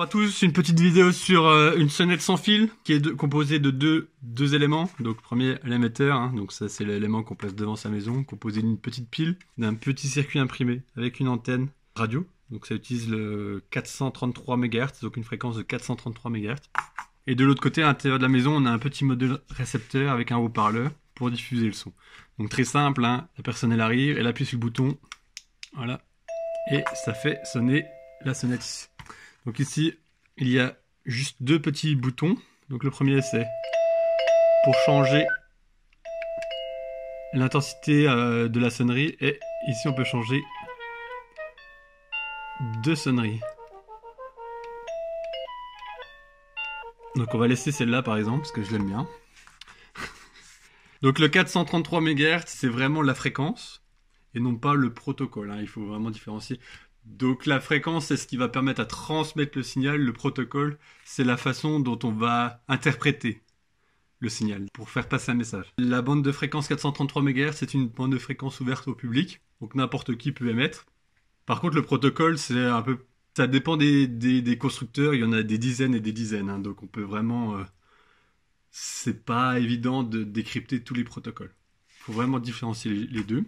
Bonjour à tous, une petite vidéo sur euh, une sonnette sans fil qui est composée de deux, deux éléments. Donc premier l'émetteur, hein, donc ça c'est l'élément qu'on place devant sa maison, composé d'une petite pile, d'un petit circuit imprimé avec une antenne radio. Donc ça utilise le 433 MHz, donc une fréquence de 433 MHz. Et de l'autre côté, à l'intérieur de la maison, on a un petit modèle récepteur avec un haut-parleur pour diffuser le son. Donc très simple, hein, la personne elle arrive, elle appuie sur le bouton, voilà, et ça fait sonner la sonnette. Donc ici, il y a juste deux petits boutons. Donc le premier, c'est pour changer l'intensité euh, de la sonnerie. Et ici, on peut changer deux sonneries. Donc on va laisser celle-là par exemple, parce que je l'aime bien. Donc le 433 MHz, c'est vraiment la fréquence et non pas le protocole. Hein. Il faut vraiment différencier. Donc la fréquence, c'est ce qui va permettre à transmettre le signal. Le protocole, c'est la façon dont on va interpréter le signal pour faire passer un message. La bande de fréquence 433 MHz, c'est une bande de fréquence ouverte au public, donc n'importe qui peut émettre. Par contre, le protocole, c'est un peu... Ça dépend des, constructeurs, il y en a des dizaines et des dizaines, hein. donc on peut vraiment... Euh, c'est pas évident de décrypter tous les protocoles. Il faut vraiment différencier les deux.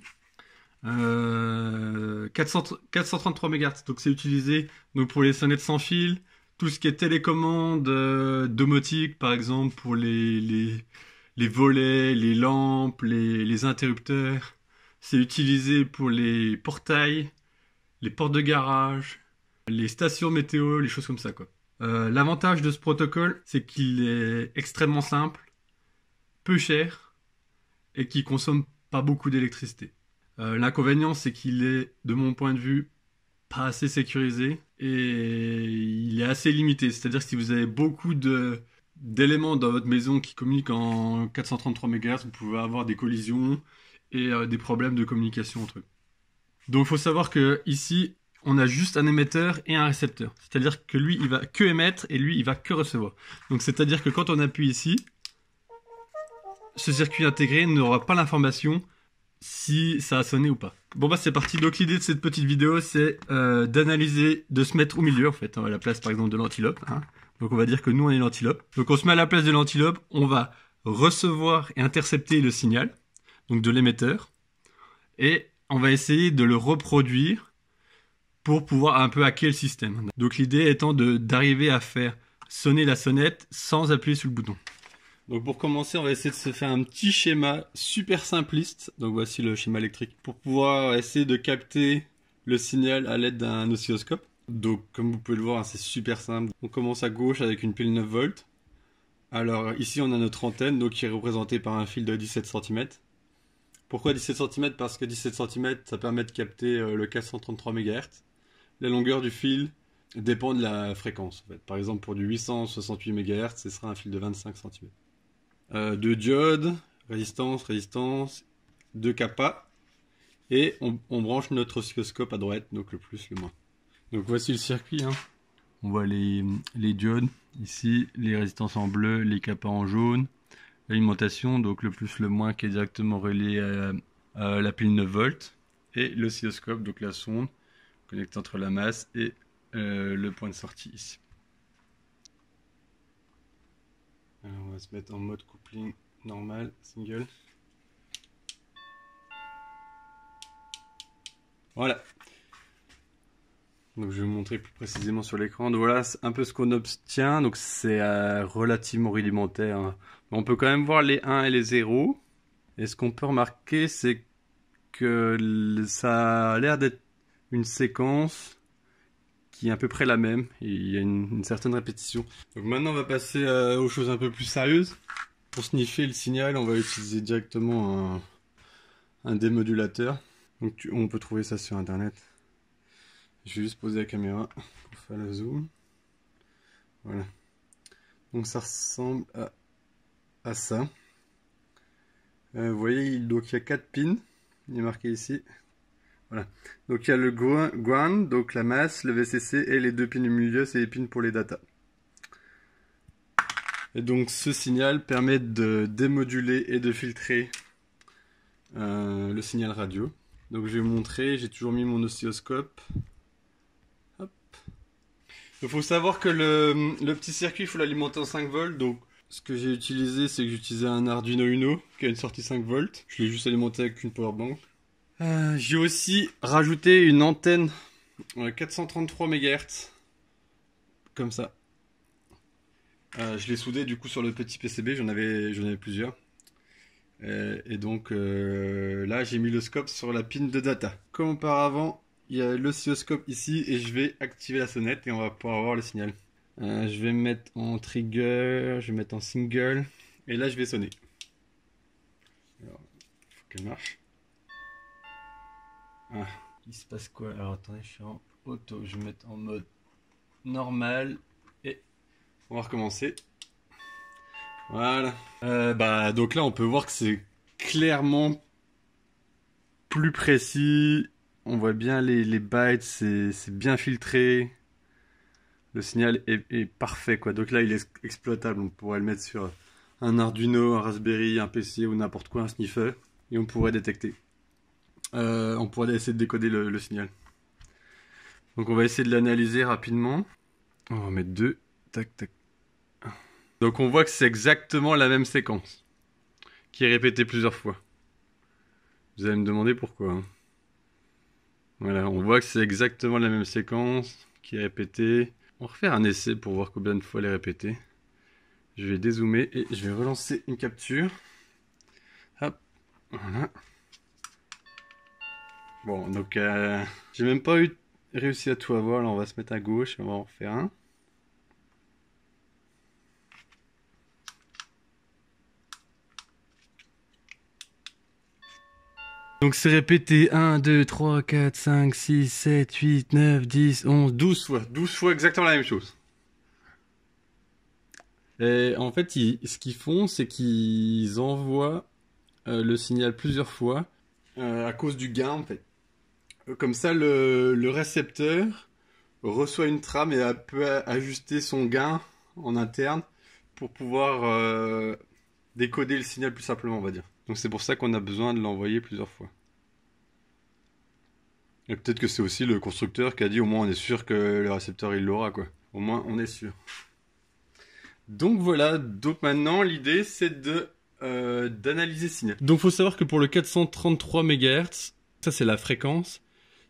433 euh, MHz, donc c'est utilisé pour les sonnettes sans fil, tout ce qui est télécommande euh, domotique par exemple pour les, les, volets, les lampes, les, interrupteurs. C'est utilisé pour les portails, les portes de garage, les stations météo, les choses comme ça quoi. Euh, l'avantage de ce protocole, c'est qu'il est extrêmement simple, peu cher et qui consomme pas beaucoup d'électricité. Euh, l'inconvénient, c'est qu'il est, de mon point de vue, pas assez sécurisé et il est assez limité. C'est-à-dire que si vous avez beaucoup de, d'éléments dans votre maison qui communiquent en 433 MHz, vous pouvez avoir des collisions et euh, des problèmes de communication entre eux. Donc il faut savoir que ici, on a juste un émetteur et un récepteur. C'est-à-dire que lui, il va que émettre et lui, il va que recevoir. Donc c'est-à-dire que quand on appuie ici, ce circuit intégré n'aura pas l'information si ça a sonné ou pas. Bon bah c'est parti, donc l'idée de cette petite vidéo c'est euh, d'analyser, de se mettre au milieu en fait, hein, à la place par exemple de l'antilope. Hein. Donc on va dire que nous on est l'antilope. Donc on se met à la place de l'antilope, on va recevoir et intercepter le signal, donc de l'émetteur, et on va essayer de le reproduire pour pouvoir un peu hacker le système. Donc l'idée étant d'arriver à faire sonner la sonnette sans appuyer sur le bouton. Donc pour commencer, on va essayer de se faire un petit schéma super simpliste. Donc voici le schéma électrique pour pouvoir essayer de capter le signal à l'aide d'un oscilloscope. Donc comme vous pouvez le voir, hein, c'est super simple. On commence à gauche avec une pile 9 volts. Alors ici on a notre antenne donc qui est représentée par un fil de 17 cm. Pourquoi 17 cm Parce que 17 cm ça permet de capter euh, le 433 MHz. La longueur du fil dépend de la fréquence. En fait. Par exemple pour du 868 MHz ce sera un fil de 25 cm. Euh, deux diodes, résistance, résistance, deux kappa, et on, branche notre oscilloscope à droite, donc le plus, le moins. Donc voici le circuit. Hein. On voit les, diodes ici, les résistances en bleu, les kappa en jaune, l'alimentation, donc le plus, le moins qui est directement relié à, la pile 9 volts, et l'oscilloscope, donc la sonde connectée entre la masse et euh, le point de sortie ici. on va se mettre en mode coupling normal, single. Voilà. je vais vous montrer plus précisément sur l'écran. Voilà un peu ce qu'on obtient. Donc c'est euh, relativement rudimentaire. Hein. on peut quand même voir les 1 et les 0. Et ce qu'on peut remarquer, c'est que ça a l'air d'être une séquence qui est à peu près la même il y a une, certaine répétition. Donc maintenant on va passer euh, aux choses un peu plus sérieuses. Pour sniffer le signal, on va utiliser directement un, démodulateur. Donc on peut trouver ça sur internet. Je vais juste poser la caméra pour faire le zoom. Voilà. Donc ça ressemble à, ça. Euh, vous voyez, donc il y a 4 pins. Il est marqué ici. Voilà. Donc il y a le ground, donc la masse, le VCC et les deux pins du milieu, c'est les pins pour les datas. Et donc ce signal permet de démoduler et de filtrer euh, le signal radio. Donc je vais vous montrer, j'ai toujours mis mon oscilloscope. Il faut savoir que le, petit circuit, il faut l'alimenter en 5 volts. Donc ce que j'ai utilisé, c'est que j'utilisais un Arduino Uno qui a une sortie 5 volts. Je l'ai juste alimenté avec une powerbank. Euh, j'ai aussi rajouté une antenne 433 euh, MHz. Comme ça. Euh, je l'ai soudé du coup sur le petit PCB, j'en avais, plusieurs. Et, donc là, j'ai mis le scope sur la pin de data. Comme auparavant, il y a l'oscilloscope ici et je vais activer la sonnette et on va pouvoir avoir le signal. je vais mettre en trigger, je vais mettre en single et là je vais sonner. Il faut qu'elle marche. Ah. il se passe quoi Alors attendez, je suis en auto. Je vais mettre en mode normal. Et on va recommencer. Voilà. Euh, bah, donc là, on peut voir que c'est clairement plus précis. On voit bien les, bytes, c'est bien filtré. Le signal est, parfait, quoi. Donc là, il est exploitable. On pourrait le mettre sur un Arduino, un Raspberry, un PC ou n'importe quoi, un sniffer. Et on pourrait détecter. Euh, on pourrait essayer de décoder le, signal. Donc on va essayer de l'analyser rapidement. On va en mettre deux. Tac, tac. Donc on voit que c'est exactement la même séquence qui est répétée plusieurs fois. Vous allez me demander pourquoi. Hein. Voilà, on voit que c'est exactement la même séquence qui est répétée. On va refaire un essai pour voir combien de fois elle est répétée. Je vais dézoomer et je vais relancer une capture. Hop, voilà. Bon, donc euh, j'ai même pas eu réussi à tout avoir. alors on va se mettre à gauche on va en refaire un. Donc c'est répété 1, 2, 3, 4, 5, 6, 7, 8, 9, 10, 11, 12 fois. 12 fois exactement la même chose. Et en fait, ce qu'ils font, c'est qu'ils envoient euh, le signal plusieurs fois euh, à cause du gain en fait. Comme ça, le, récepteur reçoit une trame et peut ajuster son gain en interne pour pouvoir euh, décoder le signal plus simplement, on va dire. Donc c'est pour ça qu'on a besoin de l'envoyer plusieurs fois. Et peut-être que c'est aussi le constructeur qui a dit au moins on est sûr que le récepteur il l'aura quoi. Au moins on est sûr. Donc voilà, donc maintenant l'idée c'est de euh, d'analyser le signal. Donc faut savoir que pour le 433 MHz, ça c'est la fréquence,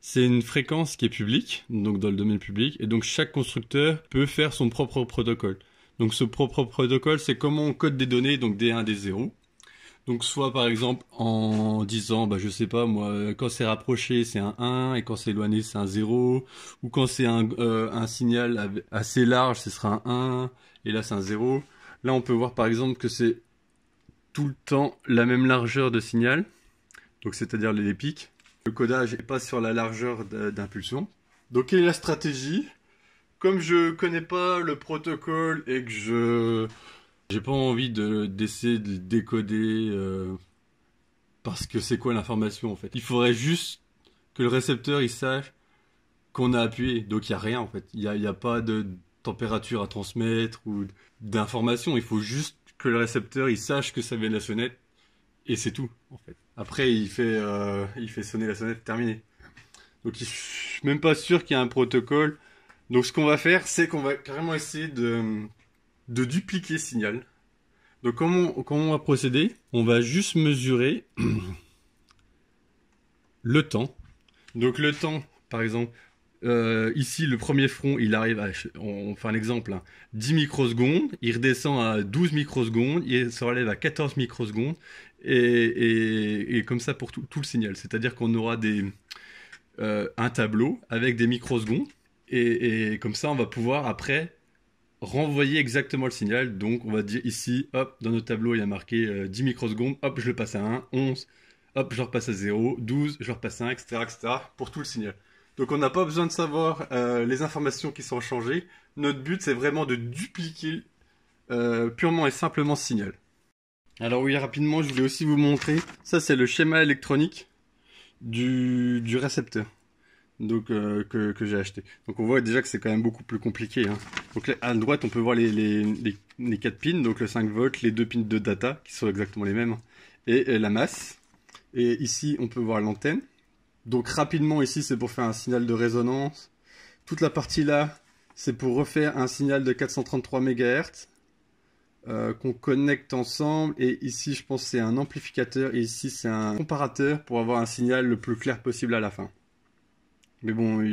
c'est une fréquence qui est publique, donc dans le domaine public, et donc chaque constructeur peut faire son propre protocole. Donc ce propre protocole, c'est comment on code des données, donc des 1, des 0. Donc soit par exemple en disant, bah je sais pas moi, quand c'est rapproché c'est un 1 et quand c'est éloigné c'est un 0, ou quand c'est un, euh, signal assez large ce sera un 1 et là c'est un 0. Là on peut voir par exemple que c'est tout le temps la même largeur de signal, donc c'est-à-dire les pics le codage et pas sur la largeur d'impulsion. Donc quelle est la stratégie Comme je ne connais pas le protocole et que je j'ai pas envie d'essayer de décoder euh, parce que c'est quoi l'information en fait. Il faudrait juste que le récepteur il sache qu'on a appuyé. Donc il y a rien en fait. Il y a, a pas de température à transmettre ou d'information. Il faut juste que le récepteur il sache que ça vient de la sonnette et c'est tout en fait. Après, il fait, euh, il fait sonner la sonnette, terminé. Donc, je je suis même pas sûr qu'il y ait un protocole. Donc, ce qu'on va faire, c'est qu'on va carrément essayer de, de dupliquer signal. Donc, comment, comment on va procéder On va juste mesurer le temps. Donc, le temps, par exemple, euh, ici, le premier front, il arrive à, on, fait un exemple, 10 hein. microsecondes, il redescend à 12 microsecondes, il se relève à 14 microsecondes, et, comme ça pour tout, le signal. C'est-à-dire qu'on aura des, euh, un tableau avec des microsecondes, et, comme ça on va pouvoir après renvoyer exactement le signal. Donc on va dire ici, hop, dans notre tableau il y a marqué 10 euh, microsecondes, hop, je le passe à 1, 11, hop, je le repasse à 0, 12, je le repasse à 1, etc., etc., pour tout le signal. Donc on n'a pas besoin de savoir euh, les informations qui sont changées. Notre but, c'est vraiment de dupliquer purement et simplement ce signal. Alors oui, rapidement, je voulais aussi vous montrer. Ça, c'est le schéma électronique du, récepteur donc, euh, que, j'ai acheté. Donc on voit déjà que c'est quand même beaucoup plus compliqué. Hein. Donc à droite, on peut voir les, les, pins, donc le 5 volts, les deux pins de data, qui sont exactement les mêmes, et, et la masse. Et ici, on peut voir l'antenne. Donc rapidement, ici, c'est pour faire un signal de résonance. Toute la partie là, c'est pour refaire un signal de 433 MHz euh, qu'on connecte ensemble. Et ici, je pense c'est un amplificateur et ici c'est un comparateur pour avoir un signal le plus clair possible à la fin. Mais bon,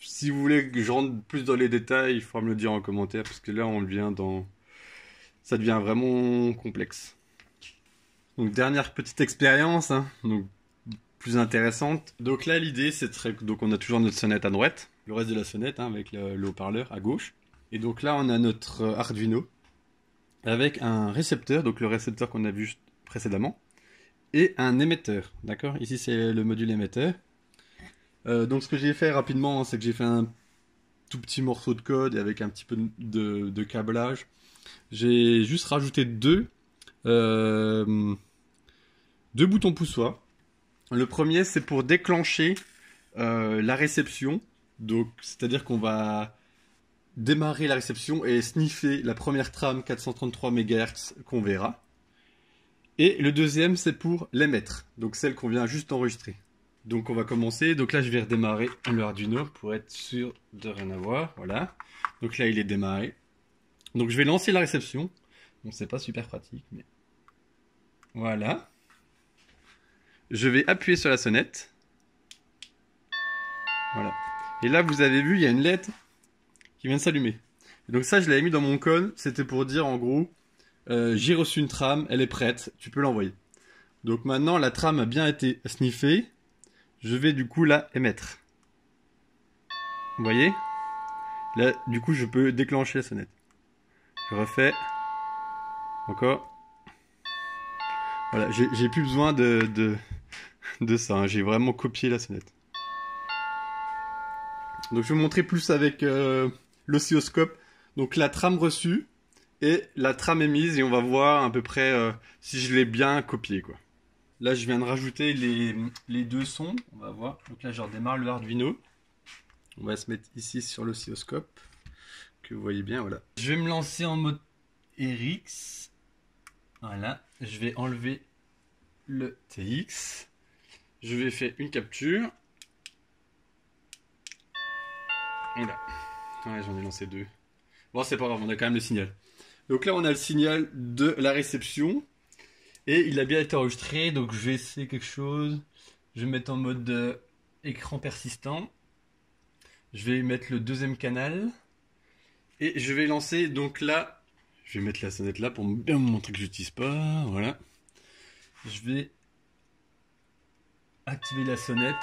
si vous voulez que je rentre plus dans les détails, il faudra me le dire en commentaire parce que là, on vient dans, ça devient vraiment complexe. Donc dernière petite expérience, hein, plus intéressante. Donc là, l'idée, c'est très... donc on a toujours notre sonnette à droite, le reste de la sonnette hein, avec le haut-parleur à gauche. Et donc là, on a notre euh, Arduino avec un récepteur, donc le récepteur qu'on a vu précédemment, et un émetteur. D'accord Ici, c'est le module émetteur. Euh, donc, ce que j'ai fait rapidement, hein, c'est que j'ai fait un tout petit morceau de code et avec un petit peu de, câblage. J'ai juste rajouté deux, euh, deux boutons poussoirs. Le premier, c'est pour déclencher euh, la réception. Donc, c'est-à-dire qu'on va démarrer la réception et sniffer la première trame 433 MHz qu'on verra. Et le deuxième, c'est pour l'émettre, donc celle qu'on vient juste enregistrer. Donc on va commencer. Donc là, je vais redémarrer le Arduino pour être sûr de rien avoir. Voilà. Donc là, il est démarré. Donc je vais lancer la réception. Bon, c'est pas super pratique, mais voilà. Je vais appuyer sur la sonnette. Voilà. Et là, vous avez vu, il y a une lettre qui vient de s'allumer. Donc ça, je l'avais mis dans mon code, c'était pour dire en gros, euh, j'ai reçu une trame, elle est prête, tu peux l'envoyer. Donc maintenant, la trame a bien été sniffée, je vais du coup la émettre. Vous voyez Là, du coup, je peux déclencher la sonnette. Je refais. Encore. Voilà, j'ai plus besoin de, de, ça. Hein. J'ai vraiment copié la sonnette. Donc je vais vous montrer plus avec... Euh, l'oscilloscope. Donc la trame reçue et la trame émise et on va voir à peu près euh, si je l'ai bien copié quoi. Là je viens de rajouter les, les, deux sons, on va voir. Donc là je redémarre le Arduino. On va se mettre ici sur l'oscilloscope que vous voyez bien voilà. Je vais me lancer en mode RX. Voilà, je vais enlever le TX. Je vais faire une capture. Et là. Ouais, j'en ai lancé deux. Bon, c'est pas grave, on a quand même le signal. Donc là, on a le signal de la réception. Et il a bien été enregistré, donc je vais essayer quelque chose. Je vais mettre en mode euh, écran persistant. Je vais mettre le deuxième canal. Et je vais lancer donc là. Je vais mettre la sonnette là pour bien montrer que j'utilise pas. Voilà. Je vais activer la sonnette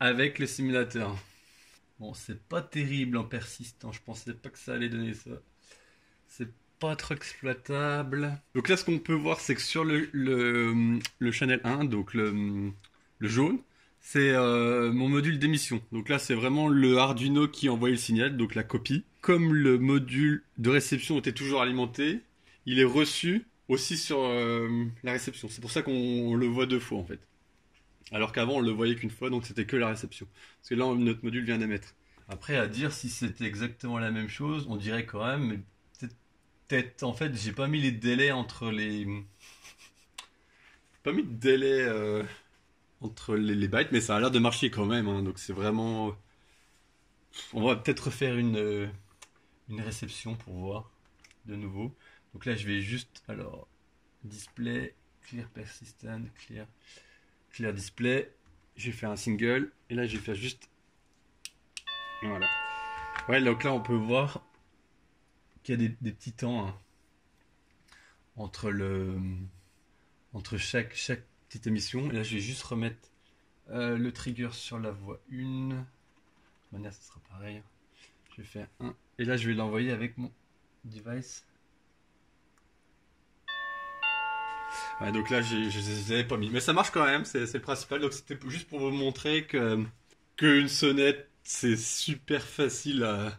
avec le simulateur. Bon, c'est pas terrible en persistant. Je pensais pas que ça allait donner ça. C'est pas trop exploitable. Donc là, ce qu'on peut voir, c'est que sur le, le, le, Channel 1, donc le, le jaune, c'est euh, mon module d'émission. Donc là, c'est vraiment le Arduino qui envoie le signal, donc la copie. Comme le module de réception était toujours alimenté, il est reçu aussi sur euh, la réception. C'est pour ça qu'on le voit deux fois en fait. Alors qu'avant, on le voyait qu'une fois, donc c'était que la réception. Parce que là, notre module vient d'émettre. Après, à dire si c'était exactement la même chose, on dirait quand même, mais peut-être, en fait, j'ai pas mis les délais entre les. Pas mis de délais euh, entre les, bytes, mais ça a l'air de marcher quand même. Hein. donc c'est vraiment. On va peut-être refaire une, euh, une réception pour voir de nouveau. Donc là, je vais juste. Alors, display, clear persistent, clear. Clear Display. je vais faire un single. Et là, je vais faire juste. Voilà. Ouais, donc là, on peut voir qu'il y a des, petits temps hein, entre, le, entre chaque, chaque petite émission. Et là, je vais juste remettre euh, le trigger sur la voix 1. De manière, ce sera pareil. Je vais faire 1. Et là, je vais l'envoyer avec mon device. donc là, je, ne les avais pas mis. Mais ça marche quand même, c'est le principal. Donc c'était juste pour vous montrer que qu'une sonnette, c'est super facile à,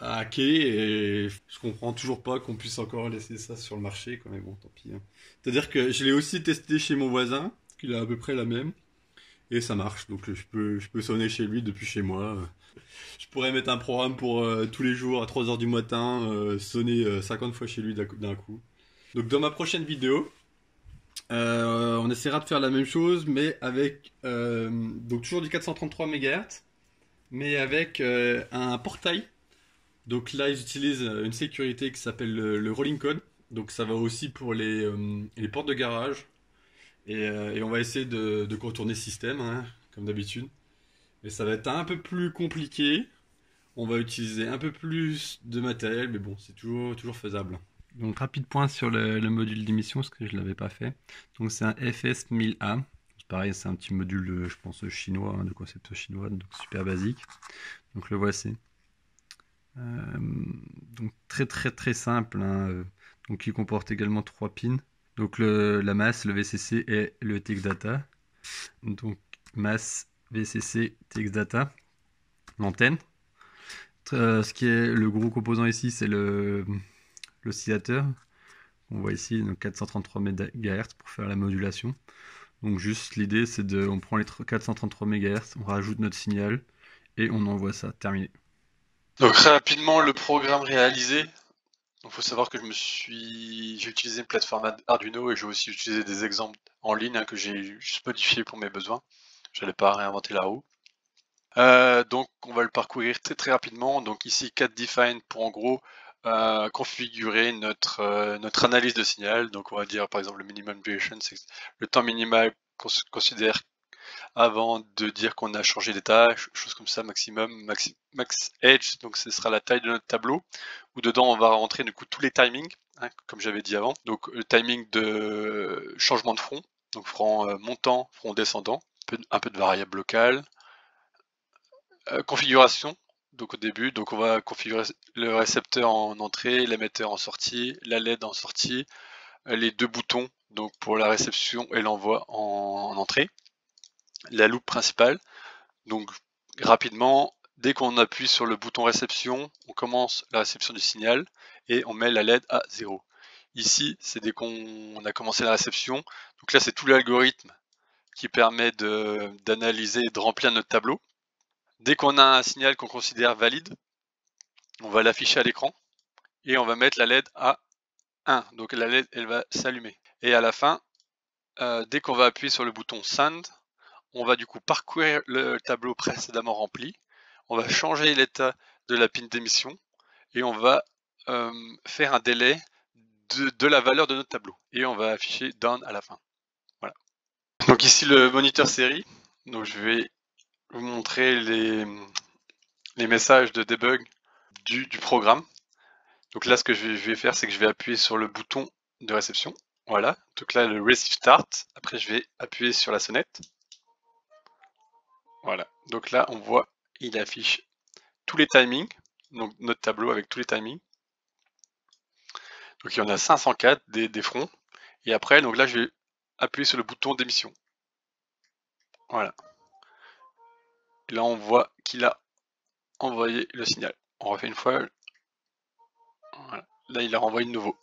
à, hacker. Et je comprends toujours pas qu'on puisse encore laisser ça sur le marché. quand Mais bon, tant pis. Hein. C'est-à-dire que je l'ai aussi testé chez mon voisin, qu'il a à peu près la même. Et ça marche. Donc je peux, je peux sonner chez lui depuis chez moi. Je pourrais mettre un programme pour euh, tous les jours à 3h du matin, euh, sonner 50 euh, fois chez lui d'un coup. Donc dans ma prochaine vidéo, euh, on essaiera de faire la même chose, mais avec euh, donc toujours du 433 MHz, mais avec euh, un portail. Donc là, ils utilisent une sécurité qui s'appelle le, rolling code. Donc ça va aussi pour les, portes de garage. Et, on va essayer de, contourner ce système, hein, comme d'habitude. Mais ça va être un peu plus compliqué. On va utiliser un peu plus de matériel, mais bon, c'est toujours faisable. Donc, rapide point sur le, module d'émission, ce que je ne l'avais pas fait. Donc, c'est un FS1000A. Pareil, c'est un petit module, euh, je pense, chinois, hein, de concept chinois, donc super basique. Donc, le voici. Euh, donc, très, très, très simple. Hein, euh, donc, il comporte également trois pins. Donc, le, la masse, le VCC et le data. Donc, masse, VCC, data. L'antenne. ce qui est le gros composant ici, c'est le l'oscillateur. On voit ici donc 433 MHz pour faire la modulation. Donc juste l'idée c'est de, on prend les 433 MHz, on rajoute notre signal et on envoie ça. Terminé. Donc rapidement le programme réalisé. Il faut savoir que je me suis, j'ai utilisé une plateforme Arduino et j'ai aussi utilisé des exemples en ligne que j'ai juste modifié pour mes besoins. Je n'allais pas réinventer la roue. Euh, donc on va le parcourir très très rapidement. Donc ici 4 define pour en gros configurer notre, euh, notre analyse de signal. Donc on va dire par exemple le minimum duration, c'est le temps minimal qu'on considère avant de dire qu'on a changé d'état, chose comme ça, maximum, max max edge, donc ce sera la taille de notre tableau, où dedans on va rentrer du coup tous les timings, hein, comme j'avais dit avant, donc le timing de changement de front, donc front euh, montant, front descendant, un peu, de variable locale, euh, configuration, donc au début, donc on va configurer le récepteur en entrée, l'émetteur en sortie, la LED en sortie, euh, les deux boutons donc pour la réception et l'envoi en, entrée, la loupe principale. Donc rapidement, dès qu'on appuie sur le bouton réception, on commence la réception du signal et on met la LED à 0. Ici, c'est dès qu'on a commencé la réception. Donc là, c'est tout l'algorithme qui permet d'analyser et de remplir notre tableau. Dès qu'on a un signal qu'on considère valide, on va l'afficher à l'écran et on va mettre la LED à 1. Donc la LED, elle va s'allumer. Et à la fin, euh, dès qu'on va appuyer sur le bouton Send, on va du coup parcourir le tableau précédemment rempli. On va changer l'état de la pin d'émission et on va euh, faire un délai de, la valeur de notre tableau. Et on va afficher Down à la fin. Voilà. Donc ici le moniteur série. Donc je vais vous montrer les, messages de debug du, programme. Donc là, ce que je vais faire, c'est que je vais appuyer sur le bouton de réception. Voilà, donc là, le Receive Start. Après, je vais appuyer sur la sonnette. Voilà, donc là, on voit, il affiche tous les timings, donc notre tableau avec tous les timings. Donc il y en a 504 des, des fronts. Et après, donc là, je vais appuyer sur le bouton d'émission. Voilà là, on voit qu'il a envoyé le signal. On refait une fois. Là, il a renvoyé de nouveau.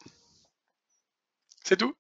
C'est tout